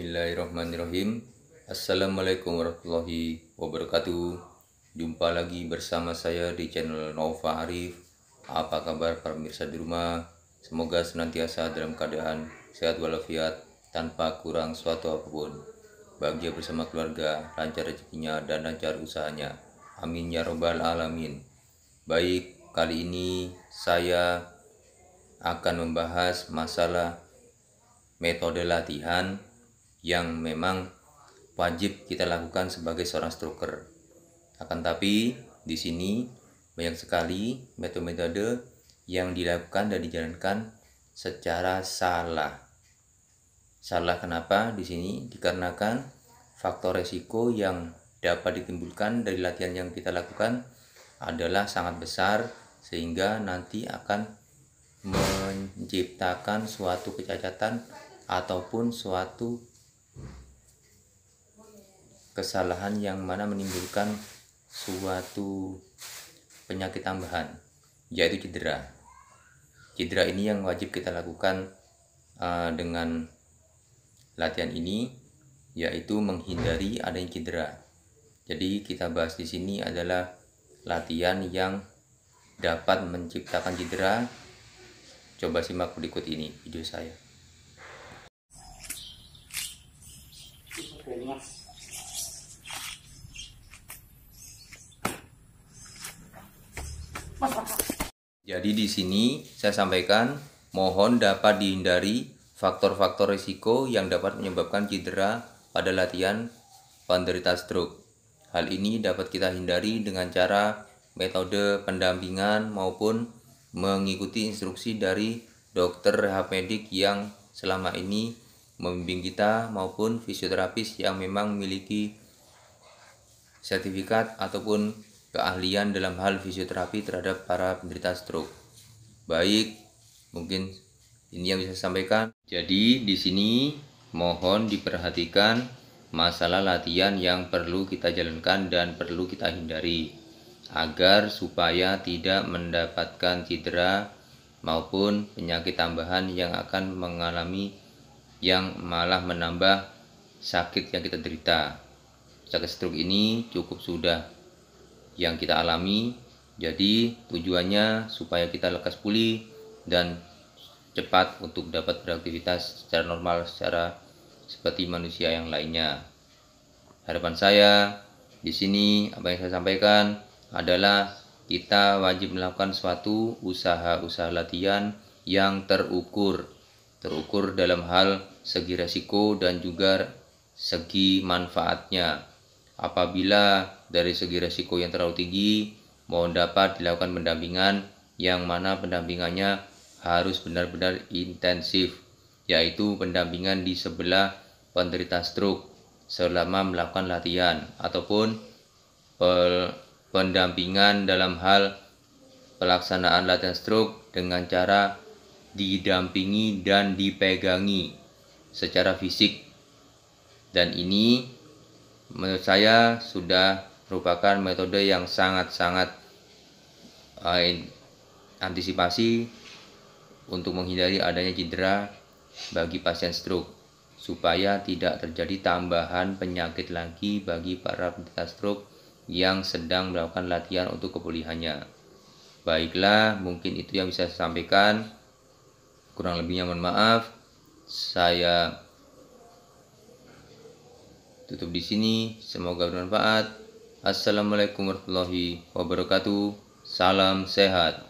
Bismillahirrahmanirrahim Assalamualaikum warahmatullahi wabarakatuh Jumpa lagi bersama saya di channel Nova Arif Apa kabar para pemirsa di rumah Semoga senantiasa dalam keadaan sehat walafiat Tanpa kurang suatu apapun Bahagia bersama keluarga, lancar rezekinya dan lancar usahanya Amin ya robbal alamin Baik, kali ini saya akan membahas masalah metode latihan yang memang wajib kita lakukan sebagai seorang stroker. Akan tapi di sini banyak sekali metode-metode yang dilakukan dan dijalankan secara salah. Salah kenapa di sini? Dikarenakan faktor resiko yang dapat ditimbulkan dari latihan yang kita lakukan adalah sangat besar sehingga nanti akan menciptakan suatu kecacatan ataupun suatu kesalahan yang mana menimbulkan suatu penyakit tambahan yaitu cedera cedera ini yang wajib kita lakukan uh, dengan latihan ini yaitu menghindari adanya cedera jadi kita bahas di sini adalah latihan yang dapat menciptakan cedera coba simak berikut ini video saya Thank you. Jadi di sini saya sampaikan mohon dapat dihindari faktor-faktor risiko yang dapat menyebabkan cedera pada latihan penderita stroke. Hal ini dapat kita hindari dengan cara metode pendampingan maupun mengikuti instruksi dari dokter rehab medik yang selama ini membimbing kita maupun fisioterapis yang memang memiliki sertifikat ataupun keahlian dalam hal fisioterapi terhadap para penderita stroke. Baik, mungkin ini yang bisa saya sampaikan. Jadi di sini mohon diperhatikan masalah latihan yang perlu kita jalankan dan perlu kita hindari agar supaya tidak mendapatkan cedera maupun penyakit tambahan yang akan mengalami yang malah menambah sakit yang kita derita. Sakit stroke ini cukup sudah yang kita alami. Jadi tujuannya supaya kita lekas pulih dan cepat untuk dapat beraktivitas secara normal secara seperti manusia yang lainnya. Harapan saya di sini apa yang saya sampaikan adalah kita wajib melakukan suatu usaha-usaha latihan yang terukur. Terukur dalam hal segi resiko dan juga segi manfaatnya. Apabila dari segi resiko yang terlalu tinggi, mohon dapat dilakukan pendampingan yang mana pendampingannya harus benar-benar intensif, yaitu pendampingan di sebelah penderita stroke selama melakukan latihan ataupun pendampingan dalam hal pelaksanaan latihan stroke dengan cara didampingi dan dipegangi secara fisik dan ini menurut saya sudah merupakan metode yang sangat-sangat uh, antisipasi untuk menghindari adanya cedera bagi pasien stroke supaya tidak terjadi tambahan penyakit lagi bagi para penderita stroke yang sedang melakukan latihan untuk kepulihannya. Baiklah, mungkin itu yang bisa saya sampaikan. Kurang lebihnya mohon maaf. Saya Tutup di sini, semoga bermanfaat. Assalamualaikum warahmatullahi wabarakatuh. Salam sehat.